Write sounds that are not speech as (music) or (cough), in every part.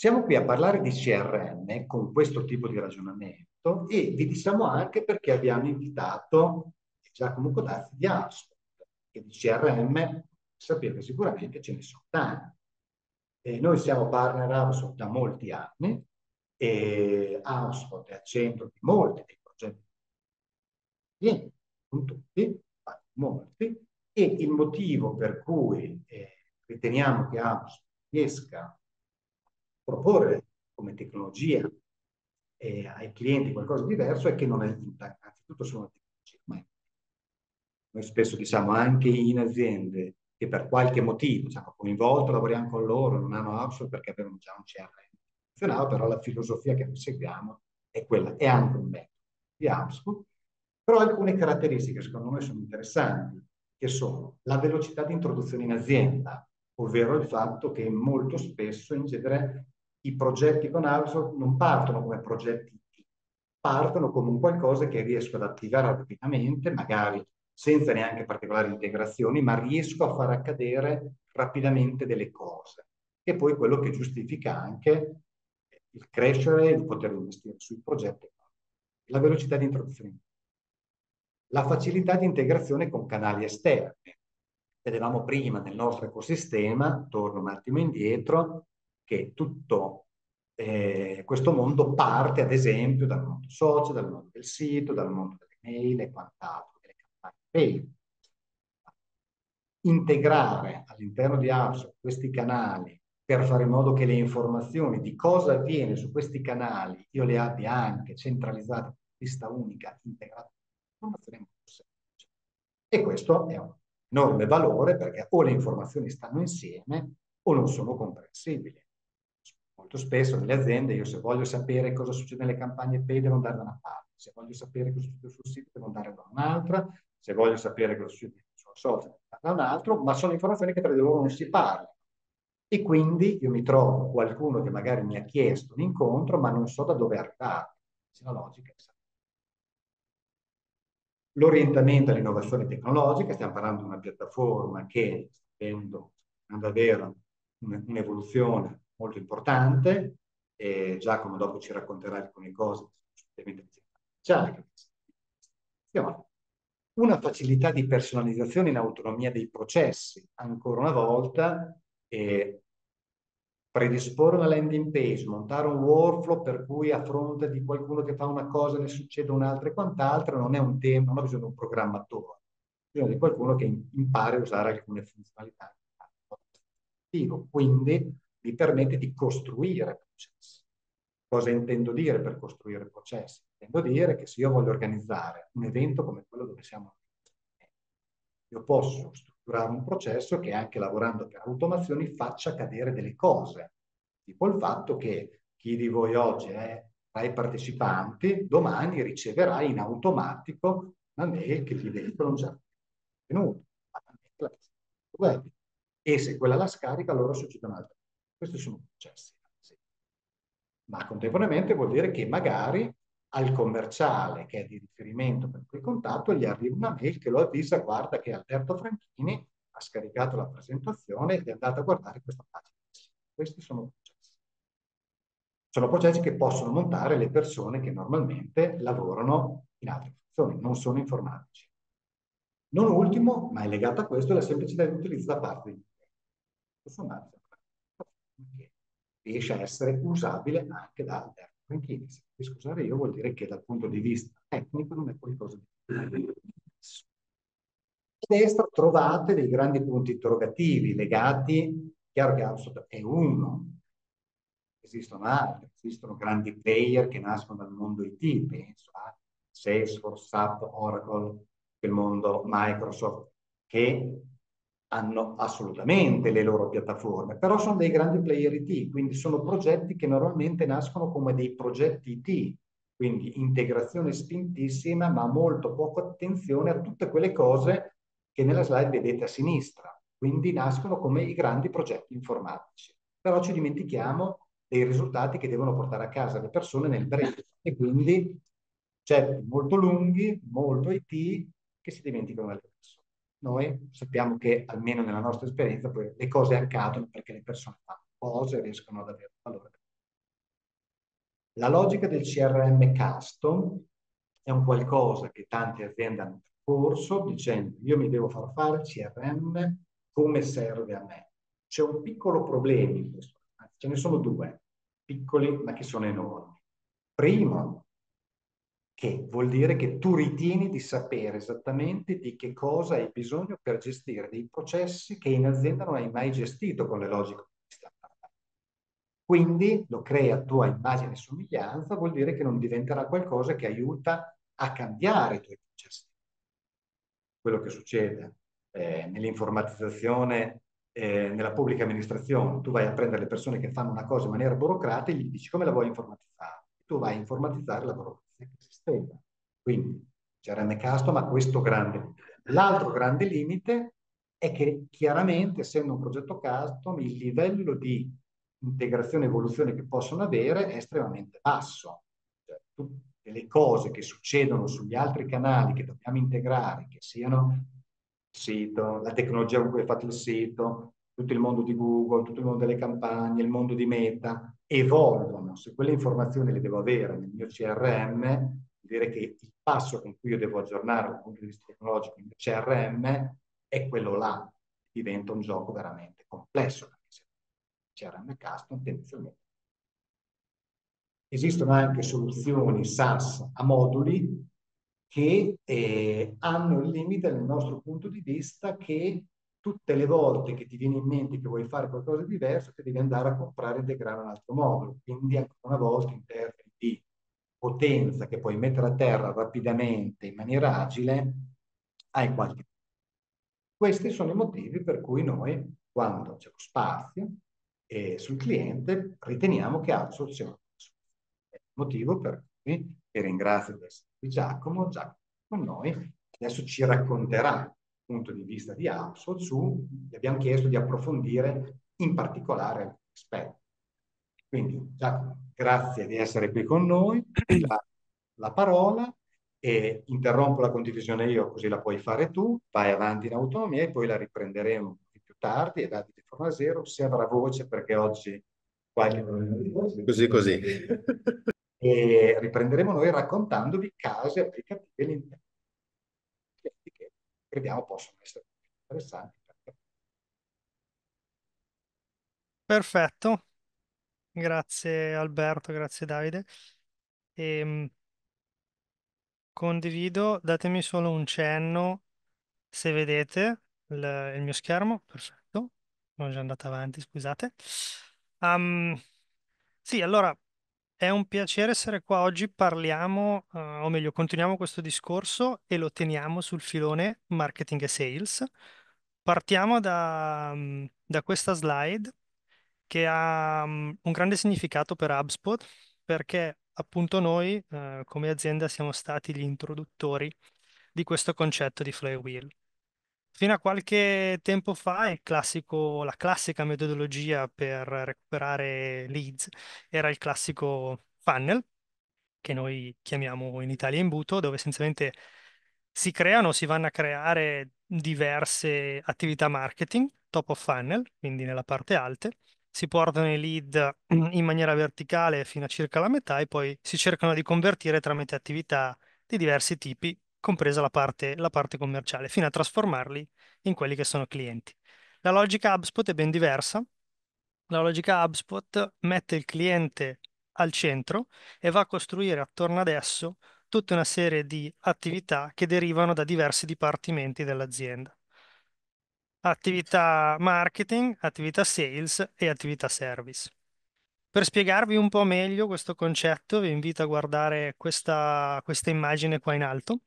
Siamo qui a parlare di CRM con questo tipo di ragionamento e vi diciamo anche perché abbiamo invitato Giacomo Codazzi di ASP, che di CRM sapete sicuramente ce ne sono tanti. E eh, noi siamo partner AUSO da molti anni e Amazon è al centro di molti dei progetti clienti, non tutti, ma molti, e il motivo per cui eh, riteniamo che Amazon riesca proporre come tecnologia eh, ai clienti qualcosa di diverso è che non aiuta. Anzitutto sono tecnologia. ma noi spesso diciamo anche in aziende che per qualche motivo ci diciamo, hanno coinvolto, lavoriamo con loro, non hanno outsource perché avevano già un CRM funzionava, però la filosofia che seguiamo è quella, è anche un metodo di outsource, però alcune caratteristiche secondo noi sono interessanti, che sono la velocità di introduzione in azienda, ovvero il fatto che molto spesso in genere i progetti con Outsource non partono come progetti, partono come un qualcosa che riesco ad attivare rapidamente, magari senza neanche particolari integrazioni, ma riesco a far accadere rapidamente delle cose, che è poi quello che giustifica anche il crescere, il poter investire sui progetti. La velocità di introduzione. La facilità di integrazione con canali esterni. Vedevamo prima nel nostro ecosistema, torno un attimo indietro, che tutto eh, questo mondo parte, ad esempio, dal mondo socio, dal mondo del sito, dal mondo delle mail e quant'altro, delle campagne Facebook. Integrare all'interno di Upshot questi canali per fare in modo che le informazioni di cosa avviene su questi canali io le abbia anche centralizzate in lista unica, integrata informazione molto semplice. E questo è un enorme valore perché o le informazioni stanno insieme o non sono comprensibili. Molto spesso nelle aziende io se voglio sapere cosa succede nelle campagne pay devo andare da una parte, se voglio sapere cosa succede sul sito devo andare da un'altra, se voglio sapere cosa succede sul social da un altro, ma sono informazioni che tra di loro non si parla. E quindi io mi trovo qualcuno che magari mi ha chiesto un incontro, ma non so da dove arrivare. Se la logica è L'orientamento all'innovazione tecnologica, stiamo parlando di una piattaforma che sta avendo davvero un'evoluzione molto importante, e Giacomo dopo ci racconterà alcune cose Una facilità di personalizzazione in autonomia dei processi, ancora una volta, eh, predisporre una landing page, montare un workflow per cui a fronte di qualcuno che fa una cosa ne succede un'altra e quant'altro, non è un tema, non ha bisogno di un programmatore, bisogna di qualcuno che impari a usare alcune funzionalità. Quindi vi permette di costruire processi. Cosa intendo dire per costruire processi? Intendo dire che se io voglio organizzare un evento come quello dove siamo, io posso strutturare un processo che anche lavorando per automazioni faccia cadere delle cose, tipo il fatto che chi di voi oggi è tra i partecipanti, domani riceverà in automatico una mail che gli dedica un certo contenuto. E se quella la scarica, allora succede un'altra questi sono processi. Sì. Ma contemporaneamente vuol dire che magari al commerciale che è di riferimento per quel contatto gli arriva una mail che lo avvisa, guarda che Alberto Franchini ha scaricato la presentazione ed è andato a guardare questa pagina. Questi sono processi. Sono processi che possono montare le persone che normalmente lavorano in altre funzioni, non sono informatici. Non ultimo, ma è legato a questo, è la semplicità di utilizzo da parte degli utenti che riesce a essere usabile anche da Alberto Franchini. Se mi scusare io vuol dire che dal punto di vista tecnico non è qualcosa di... A destra trovate dei grandi punti interrogativi legati, chiaro che Absolut è uno, esistono altri, esistono grandi player che nascono dal mondo IT, penso a Salesforce, SAP, Oracle, il mondo Microsoft, che hanno assolutamente le loro piattaforme, però sono dei grandi player IT, quindi sono progetti che normalmente nascono come dei progetti IT, quindi integrazione spintissima, ma molto poco attenzione a tutte quelle cose che nella slide vedete a sinistra, quindi nascono come i grandi progetti informatici. Però ci dimentichiamo dei risultati che devono portare a casa le persone nel breve (laughs) e quindi certi molto lunghi, molto IT, che si dimenticano dalle persone noi sappiamo che, almeno nella nostra esperienza, le cose accadono perché le persone fanno cose e riescono ad avere valore. La logica del CRM custom è un qualcosa che tante aziende hanno percorso dicendo io mi devo far fare il CRM come serve a me. C'è un piccolo problema in questo, anzi ce ne sono due, piccoli ma che sono enormi. Primo, che vuol dire che tu ritieni di sapere esattamente di che cosa hai bisogno per gestire dei processi che in azienda non hai mai gestito con le logiche di cui stiamo parlando. Quindi lo crea tua immagine e somiglianza, vuol dire che non diventerà qualcosa che aiuta a cambiare i tuoi processi. Quello che succede eh, nell'informatizzazione eh, nella pubblica amministrazione, tu vai a prendere le persone che fanno una cosa in maniera burocratica e gli dici come la vuoi informatizzare. Tu vai a informatizzare la burocrazia spesa. Quindi CRM custom ha questo grande. L'altro grande limite è che chiaramente, essendo un progetto custom, il livello di integrazione e evoluzione che possono avere è estremamente basso. Cioè, tutte le cose che succedono sugli altri canali che dobbiamo integrare, che siano il sito, la tecnologia con cui è fatto il sito, tutto il mondo di Google, tutto il mondo delle campagne, il mondo di Meta, evolvono. Se quelle informazioni le devo avere nel mio CRM, dire che il passo con cui io devo aggiornare dal punto di vista tecnologico il CRM è quello là, diventa un gioco veramente complesso. CRM custom tendenzialmente. Esistono anche soluzioni SaaS a moduli che eh, hanno il limite nel nostro punto di vista che tutte le volte che ti viene in mente che vuoi fare qualcosa di diverso, che devi andare a comprare e integrare un altro modulo. Quindi ancora una volta in termini potenza che puoi mettere a terra rapidamente, in maniera agile, hai qualche... Questi sono i motivi per cui noi, quando c'è lo spazio eh, sul cliente, riteniamo che outsourcing è il motivo per cui, e ringrazio di Giacomo, Giacomo con noi, adesso ci racconterà il punto di vista di AUSO su, gli abbiamo chiesto di approfondire in particolare aspetti. Quindi, Giacomo, Grazie di essere qui con noi. (clears throat) La, la parola e interrompo la condivisione io così la puoi fare tu, vai avanti in autonomia e poi la riprenderemo più tardi e Davide Fornasero se avrà voce perché oggi qualche problema di voce. Così così. (laughs) E riprenderemo noi raccontandovi casi applicativi all'interno che crediamo possono essere interessanti. Perfetto, Grazie Alberto, grazie Davide. Ehm, condivido, datemi solo un cenno se vedete il, il mio schermo. Perfetto, sono già andato avanti, scusate. Um, sì, allora è un piacere essere qua oggi. Parliamo, eh, o meglio, continuiamo questo discorso e lo teniamo sul filone marketing e sales. Partiamo da, mm, da questa slide che ha um, un grande significato per HubSpot perché appunto noi eh, come azienda siamo stati gli introduttori di questo concetto di flywheel. Fino a qualche tempo fa classico, la classica metodologia per recuperare leads era il classico funnel, che noi chiamiamo in Italia imbuto, dove essenzialmente si creano, si vanno a creare diverse attività marketing, top of funnel, quindi nella parte alte, si portano i lead mm, in maniera verticale fino a circa la metà e poi si cercano di convertire tramite attività di diversi tipi, compresa la parte, la parte commerciale, fino a trasformarli in quelli che sono clienti. La logica HubSpot è ben diversa. La logica HubSpot mette il cliente al centro e va a costruire attorno ad esso tutta una serie di attività che derivano da diversi dipartimenti dell'azienda attività marketing, attività sales e attività service. Per spiegarvi un po' meglio questo concetto, vi invito a guardare questa, questa immagine qua in alto,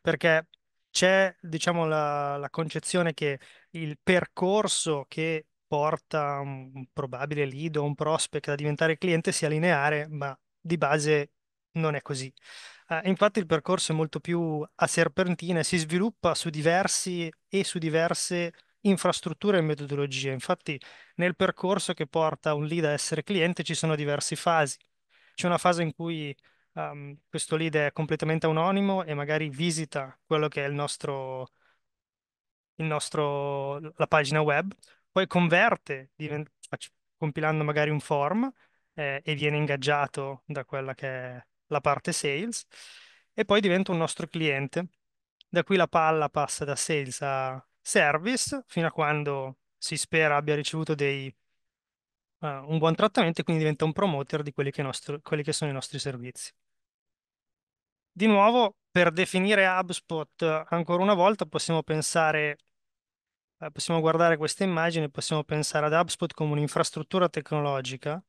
perché c'è, diciamo, la, la, concezione che il percorso che porta un probabile lead o un prospect a diventare cliente sia lineare, ma di base non è così. Eh, infatti il percorso è molto più a serpentina, e si sviluppa su diversi e su diverse infrastrutture e metodologie. Infatti nel percorso che porta un lead a essere cliente ci sono diverse fasi. C'è una fase in cui um, questo lead è completamente anonimo e magari visita quello che è il nostro, il nostro la pagina web, poi converte, diventa, compilando magari un form eh, e viene ingaggiato da quella che è la parte sales e poi diventa un nostro cliente. Da qui la palla passa da sales a service fino a quando si spera abbia ricevuto dei, uh, un buon trattamento e quindi diventa un promoter di quelli che, nostro, quelli che sono i nostri servizi. Di nuovo, per definire HubSpot eh, ancora una volta possiamo pensare eh, possiamo guardare questa immagine possiamo pensare ad HubSpot come un'infrastruttura tecnologica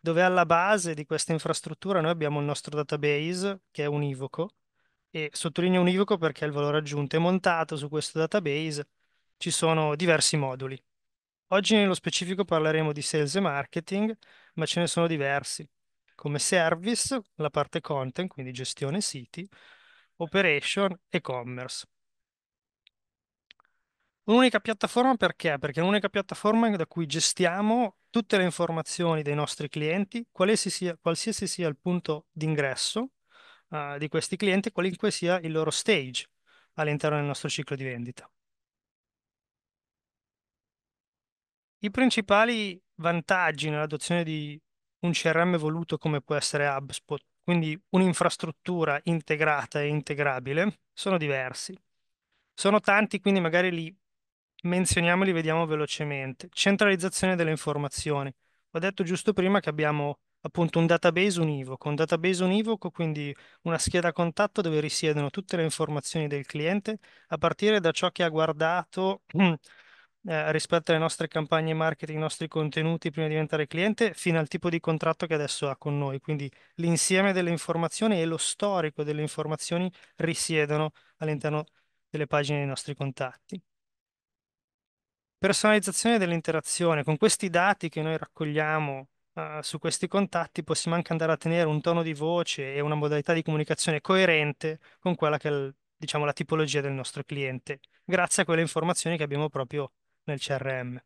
dove alla base di questa infrastruttura noi abbiamo il nostro database che è univoco e sottolineo univoco perché il valore aggiunto è montato su questo database ci sono diversi moduli. Oggi nello specifico parleremo di sales e marketing, ma ce ne sono diversi, come service, la parte content, quindi gestione siti, operation e commerce. Un'unica piattaforma perché? Perché è un'unica piattaforma da cui gestiamo tutte le informazioni dei nostri clienti, qualsiasi sia, qualsiasi sia il punto d'ingresso uh, di questi clienti, qualunque sia il loro stage all'interno del nostro ciclo di vendita. I principali vantaggi nell'adozione di un CRM voluto come può essere HubSpot, quindi un'infrastruttura integrata e integrabile, sono diversi. Sono tanti, quindi magari li menzioniamo e li vediamo velocemente. Centralizzazione delle informazioni. Ho detto giusto prima che abbiamo appunto un database univoco, un database univoco, quindi una scheda contatto dove risiedono tutte le informazioni del cliente a partire da ciò che ha guardato (clears throat) Eh, rispetto alle nostre campagne marketing, i nostri contenuti prima di diventare cliente, fino al tipo di contratto che adesso ha con noi. Quindi l'insieme delle informazioni e lo storico delle informazioni risiedono all'interno delle pagine dei nostri contatti. Personalizzazione dell'interazione. Con questi dati che noi raccogliamo uh, su questi contatti possiamo anche andare a tenere un tono di voce e una modalità di comunicazione coerente con quella che è il, diciamo, la tipologia del nostro cliente, grazie a quelle informazioni che abbiamo proprio nel CRM.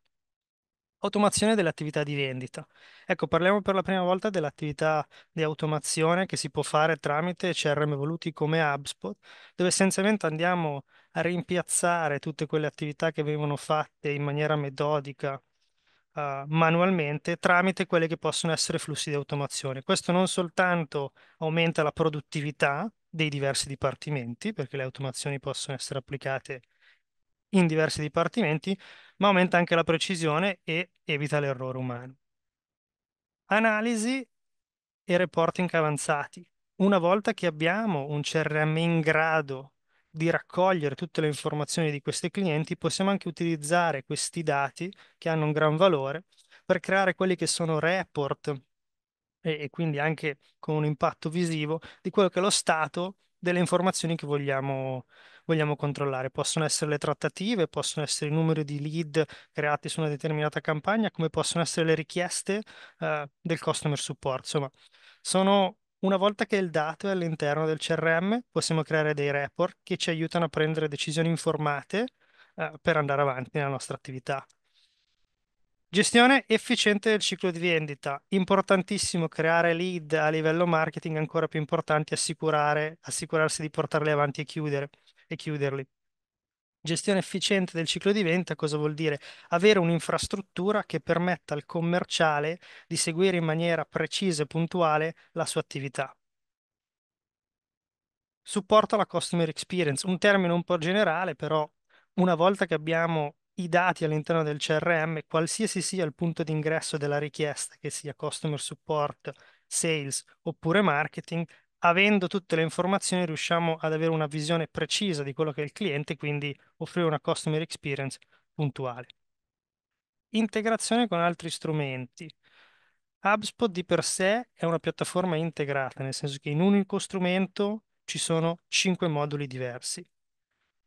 Automazione delle attività di vendita. Ecco, parliamo per la prima volta dell'attività di automazione che si può fare tramite CRM evoluti come HubSpot, dove essenzialmente andiamo a rimpiazzare tutte quelle attività che vengono fatte in maniera metodica uh, manualmente tramite quelli che possono essere flussi di automazione. Questo non soltanto aumenta la produttività dei diversi dipartimenti, perché le automazioni possono essere applicate in diversi dipartimenti, ma aumenta anche la precisione e evita l'errore umano. Analisi e reporting avanzati. Una volta che abbiamo un CRM in grado di raccogliere tutte le informazioni di questi clienti, possiamo anche utilizzare questi dati che hanno un gran valore per creare quelli che sono report e, e quindi anche con un impatto visivo di quello che è lo stato delle informazioni che vogliamo vogliamo controllare. Possono essere le trattative, possono essere i numeri di lead creati su una determinata campagna, come possono essere le richieste eh, del customer support. Insomma, sono una volta che il dato è all'interno del CRM, possiamo creare dei report che ci aiutano a prendere decisioni informate eh, per andare avanti nella nostra attività. Gestione efficiente del ciclo di vendita. Importantissimo creare lead a livello marketing, ancora più importante assicurare, assicurarsi di portarle avanti e chiudere e chiuderli. Gestione efficiente del ciclo di venta cosa vuol dire? Avere un'infrastruttura che permetta al commerciale di seguire in maniera precisa e puntuale la sua attività. Supporto alla customer experience, un termine un po' generale, però una volta che abbiamo i dati all'interno del CRM, qualsiasi sia il punto d'ingresso della richiesta, che sia customer support, sales oppure marketing, avendo tutte le informazioni riusciamo ad avere una visione precisa di quello che è il cliente, quindi offrire una customer experience puntuale. Integrazione con altri strumenti. HubSpot di per sé è una piattaforma integrata, nel senso che in un unico strumento ci sono cinque moduli diversi.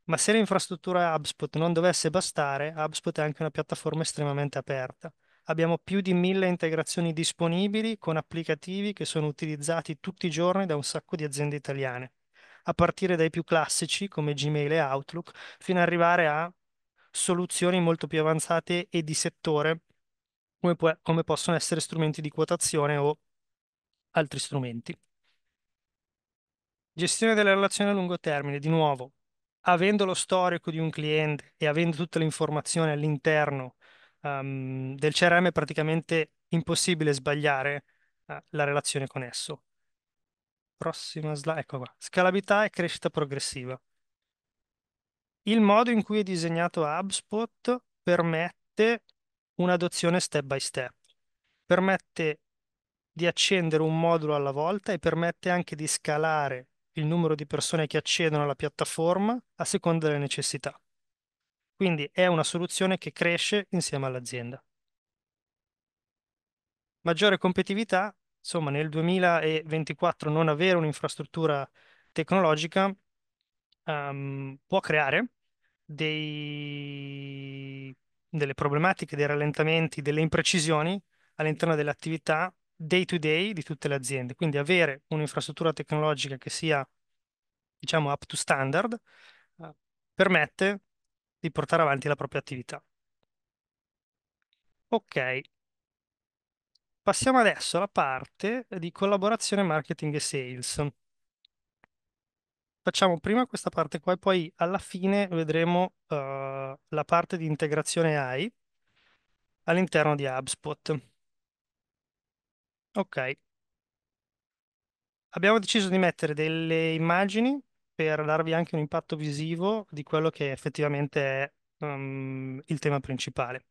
Ma se l'infrastruttura HubSpot non dovesse bastare, HubSpot è anche una piattaforma estremamente aperta. Abbiamo più di mille integrazioni disponibili con applicativi che sono utilizzati tutti i giorni da un sacco di aziende italiane, a partire dai più classici come Gmail e Outlook, fino ad arrivare a soluzioni molto più avanzate e di settore, come, può, come possono essere strumenti di quotazione o altri strumenti. Gestione delle relazioni a lungo termine, di nuovo, avendo lo storico di un cliente e avendo tutte le informazioni all'interno um, del CRM è praticamente impossibile sbagliare uh, la relazione con esso. Prossima slide, ecco qua. Scalabilità e crescita progressiva. Il modo in cui è disegnato HubSpot permette un'adozione step by step, permette di accendere un modulo alla volta e permette anche di scalare il numero di persone che accedono alla piattaforma a seconda delle necessità. Quindi è una soluzione che cresce insieme all'azienda. Maggiore competitività, insomma nel 2024 non avere un'infrastruttura tecnologica um, può creare dei, delle problematiche, dei rallentamenti, delle imprecisioni all'interno dell'attività day to day di tutte le aziende. Quindi avere un'infrastruttura tecnologica che sia, diciamo, up to standard eh, permette di portare avanti la propria attività. Ok, passiamo adesso alla parte di collaborazione marketing e sales. Facciamo prima questa parte qua e poi alla fine vedremo uh, la parte di integrazione AI all'interno di HubSpot. Ok, abbiamo deciso di mettere delle immagini per darvi anche un impatto visivo di quello che effettivamente è um, il tema principale.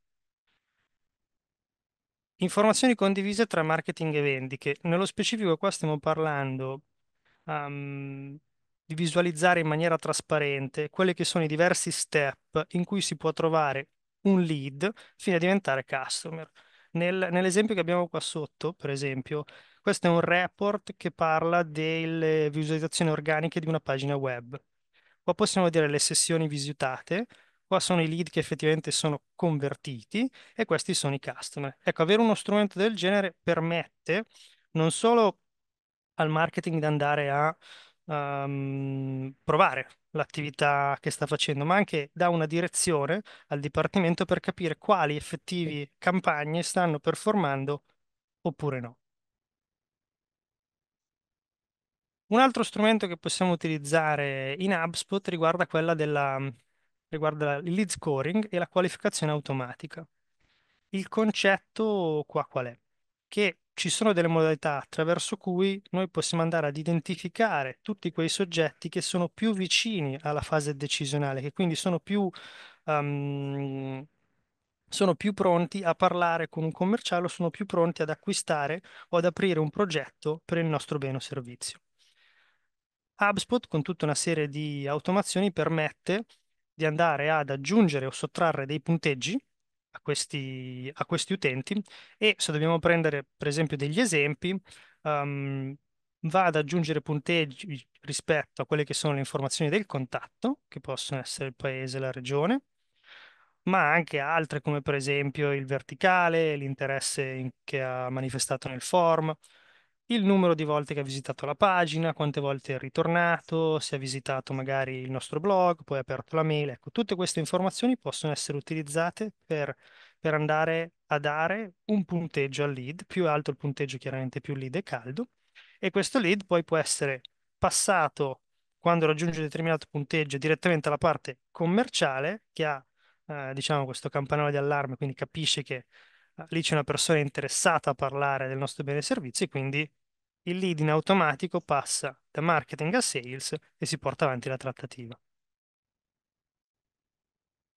Informazioni condivise tra marketing e vendite. Nello specifico qua stiamo parlando um, di visualizzare in maniera trasparente quelli che sono i diversi step in cui si può trovare un lead fino a diventare customer. Nel, nell'esempio che abbiamo qua sotto, per esempio, questo è un report che parla delle visualizzazioni organiche di una pagina web. Qua possiamo vedere le sessioni visitate, qua sono i lead che effettivamente sono convertiti e questi sono i customer. Ecco, avere uno strumento del genere permette non solo al marketing di andare a um, provare l'attività che sta facendo, ma anche dà una direzione al dipartimento per capire quali effettivi campagne stanno performando oppure no. Un altro strumento che possiamo utilizzare in HubSpot riguarda, della, mm, riguarda il lead scoring e la qualificazione automatica. Il concetto qua qual è? Che ci sono delle modalità attraverso cui noi possiamo andare ad identificare tutti quei soggetti che sono più vicini alla fase decisionale, che quindi sono più, um, sono più pronti a parlare con un commerciale o sono più pronti ad acquistare o ad aprire un progetto per il nostro bene o servizio. HubSpot con tutta una serie di automazioni permette di andare ad aggiungere o sottrarre dei punteggi a questi, a questi utenti e se dobbiamo prendere per esempio degli esempi, um, va ad aggiungere punteggi rispetto a quelle che sono le informazioni del contatto, che possono essere il paese, la regione, ma anche altre come per esempio il verticale, l'interesse che ha manifestato nel form il numero di volte che ha visitato la pagina, quante volte è ritornato, se ha visitato magari il nostro blog, poi ha aperto la mail. Ecco, tutte queste informazioni possono essere utilizzate per, per andare a dare un punteggio al lead. Più alto il punteggio, chiaramente più il lead è caldo. E questo lead poi può essere passato quando raggiunge un determinato punteggio direttamente alla parte commerciale che ha eh, diciamo questo campanello di allarme, quindi capisce che eh, lì c'è una persona interessata a parlare del nostro bene e servizio e quindi il lead in automatico passa da marketing a sales e si porta avanti la trattativa.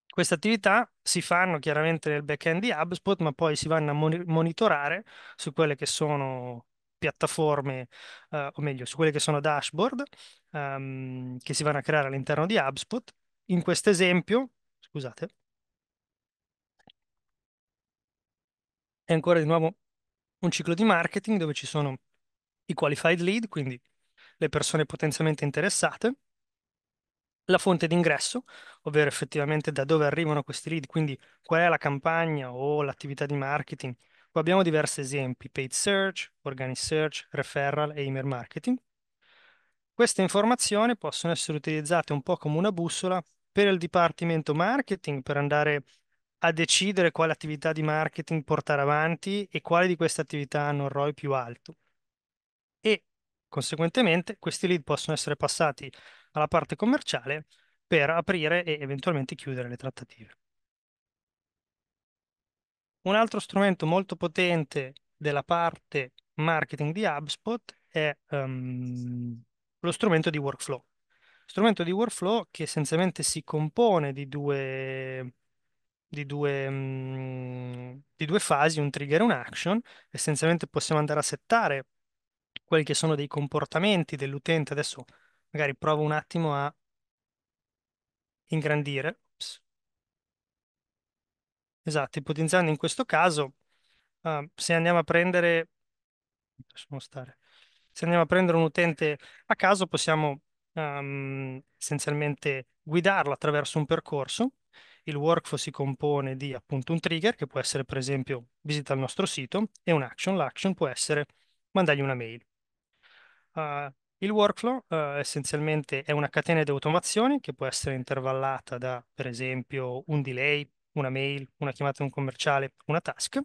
Queste attività si fanno chiaramente nel back-end di HubSpot, ma poi si vanno a monitorare su quelle che sono piattaforme, eh, o meglio, su quelle che sono dashboard um, che si vanno a creare all'interno di HubSpot. In questo esempio, scusate, è ancora di nuovo un ciclo di marketing dove ci sono i qualified lead, quindi le persone potenzialmente interessate, la fonte d'ingresso, ovvero effettivamente da dove arrivano questi lead, quindi qual è la campagna o l'attività di marketing. Qua abbiamo diversi esempi, paid search, organic search, referral e email marketing. Queste informazioni possono essere utilizzate un po' come una bussola per il dipartimento marketing per andare a decidere quale attività di marketing portare avanti e quale di queste attività hanno un ROI più alto. Conseguentemente, questi lead possono essere passati alla parte commerciale per aprire e eventualmente chiudere le trattative. Un altro strumento molto potente della parte marketing di HubSpot è um, lo strumento di workflow. Strumento di workflow che essenzialmente si compone di due, di due, um, di due fasi, un trigger e un action. Essenzialmente possiamo andare a settare quelli che sono dei comportamenti dell'utente. Adesso magari provo un attimo a ingrandire. Ops. Esatto, ipotizzando in questo caso, uh, se andiamo a prendere, lasciamo stare, se andiamo a prendere un utente a caso possiamo um, essenzialmente guidarlo attraverso un percorso. Il workflow si compone di appunto un trigger che può essere per esempio visita il nostro sito e un'action. L'action può essere mandargli una mail. Uh, il workflow uh, essenzialmente è una catena di automazioni che può essere intervallata da, per esempio, un delay, una mail, una chiamata a un commerciale, una task.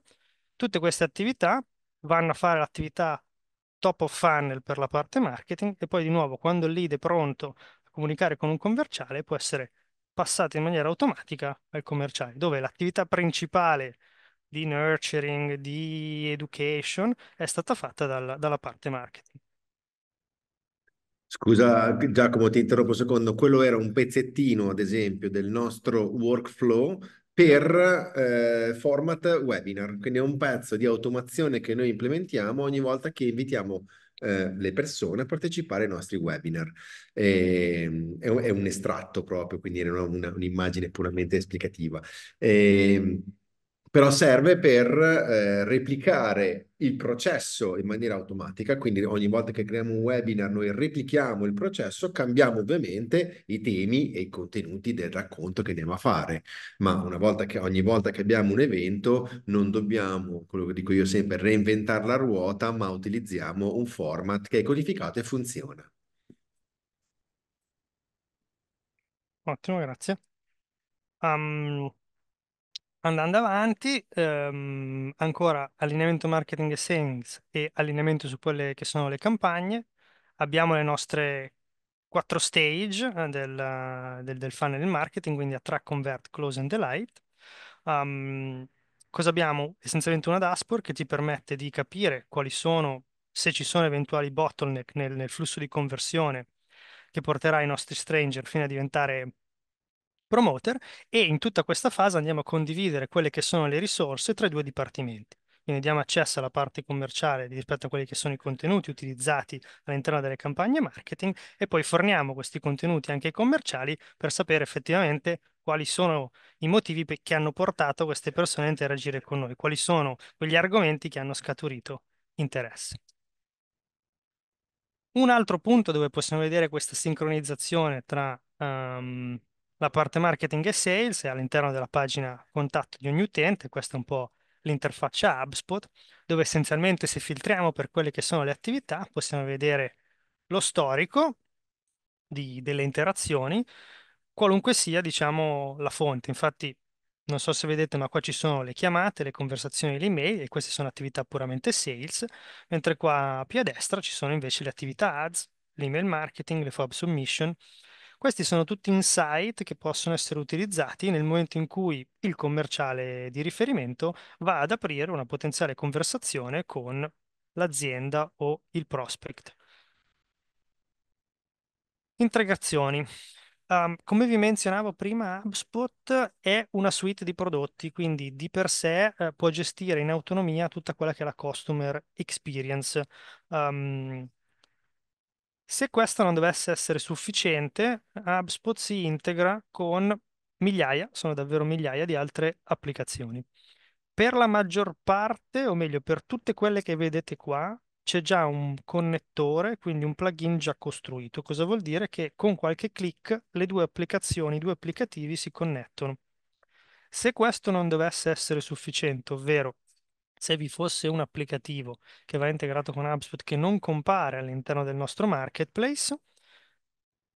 Tutte queste attività vanno a fare l'attività top of funnel per la parte marketing e poi di nuovo quando il lead è pronto a comunicare con un commerciale può essere passato in maniera automatica al commerciale, dove l'attività principale di nurturing, di education è stata fatta dal, dalla parte marketing. Scusa Giacomo, ti interrompo un secondo. Quello era un pezzettino, ad esempio, del nostro workflow per eh, format webinar, quindi è un pezzo di automazione che noi implementiamo ogni volta che invitiamo eh, le persone a partecipare ai nostri webinar. E, ehm, è, un, estratto proprio, quindi era un'immagine puramente esplicativa. E, ehm, però serve per eh, replicare il processo in maniera automatica, quindi ogni volta che creiamo un webinar noi replichiamo il processo, cambiamo ovviamente i temi e i contenuti del racconto che andiamo a fare, ma una volta che, ogni volta che abbiamo un evento non dobbiamo, quello che dico io sempre, reinventare la ruota, ma utilizziamo un format che è codificato e funziona. Ottimo, grazie. Um, Andando avanti, ehm, ancora allineamento marketing e sales e allineamento su quelle che sono le campagne. Abbiamo le nostre quattro stage eh, del, del, del funnel marketing, quindi attract, convert, close and delight. Um, cosa abbiamo? Essenzialmente una dashboard che ti permette di capire quali sono, se ci sono eventuali bottleneck nel, nel flusso di conversione che porterà i nostri stranger fino a diventare promoter e in tutta questa fase andiamo a condividere quelle che sono le risorse tra i due dipartimenti. Quindi diamo accesso alla parte commerciale rispetto a quelli che sono i contenuti utilizzati all'interno delle campagne marketing e poi forniamo questi contenuti anche ai commerciali per sapere effettivamente quali sono i motivi che hanno portato queste persone a interagire con noi, quali sono quegli argomenti che hanno scaturito interesse. Un altro punto dove possiamo vedere questa sincronizzazione tra um, la parte marketing e sales è all'interno della pagina contatto di ogni utente, questa è un po' l'interfaccia HubSpot, dove essenzialmente se filtriamo per quelle che sono le attività possiamo vedere lo storico di, delle interazioni, qualunque sia diciamo la fonte. Infatti non so se vedete, ma qua ci sono le chiamate, le conversazioni, le email e queste sono attività puramente sales, mentre qua più a destra ci sono invece le attività ads, l'email marketing, le FOB submission questi sono tutti insight che possono essere utilizzati nel momento in cui il commerciale di riferimento va ad aprire una potenziale conversazione con l'azienda o il prospect. Integrazioni. Um, come vi menzionavo prima, HubSpot è una suite di prodotti, quindi di per sé eh, può gestire in autonomia tutta quella che è la customer experience. Um, se questo non dovesse essere sufficiente, HubSpot si integra con migliaia, sono davvero migliaia di altre applicazioni. Per la maggior parte, o meglio, per tutte quelle che vedete qua, c'è già un connettore, quindi un plugin già costruito. Cosa vuol dire? Che con qualche clic le due applicazioni, i due applicativi si connettono. Se questo non dovesse essere sufficiente, ovvero se vi fosse un applicativo che va integrato con HubSpot che non compare all'interno del nostro marketplace,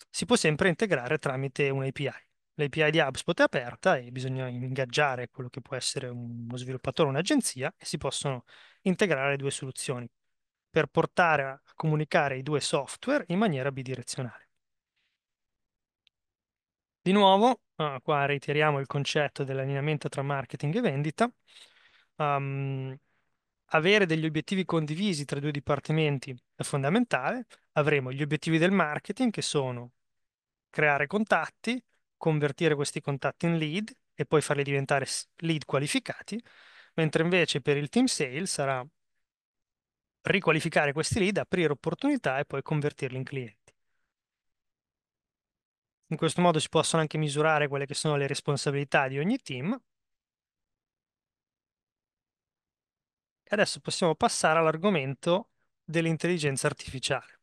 si può sempre integrare tramite un'API. L'API di HubSpot è aperta e bisogna ingaggiare quello che può essere uno sviluppatore o un'agenzia e si possono integrare le due soluzioni per portare a comunicare i due software in maniera bidirezionale. Di nuovo, eh, qua reiteriamo il concetto dell'allineamento tra marketing e vendita um, avere degli obiettivi condivisi tra i due dipartimenti è fondamentale. Avremo gli obiettivi del marketing che sono creare contatti, convertire questi contatti in lead e poi farli diventare lead qualificati, mentre invece per il team sales sarà riqualificare questi lead, aprire opportunità e poi convertirli in clienti. In questo modo si possono anche misurare quelle che sono le responsabilità di ogni team adesso possiamo passare all'argomento dell'intelligenza artificiale.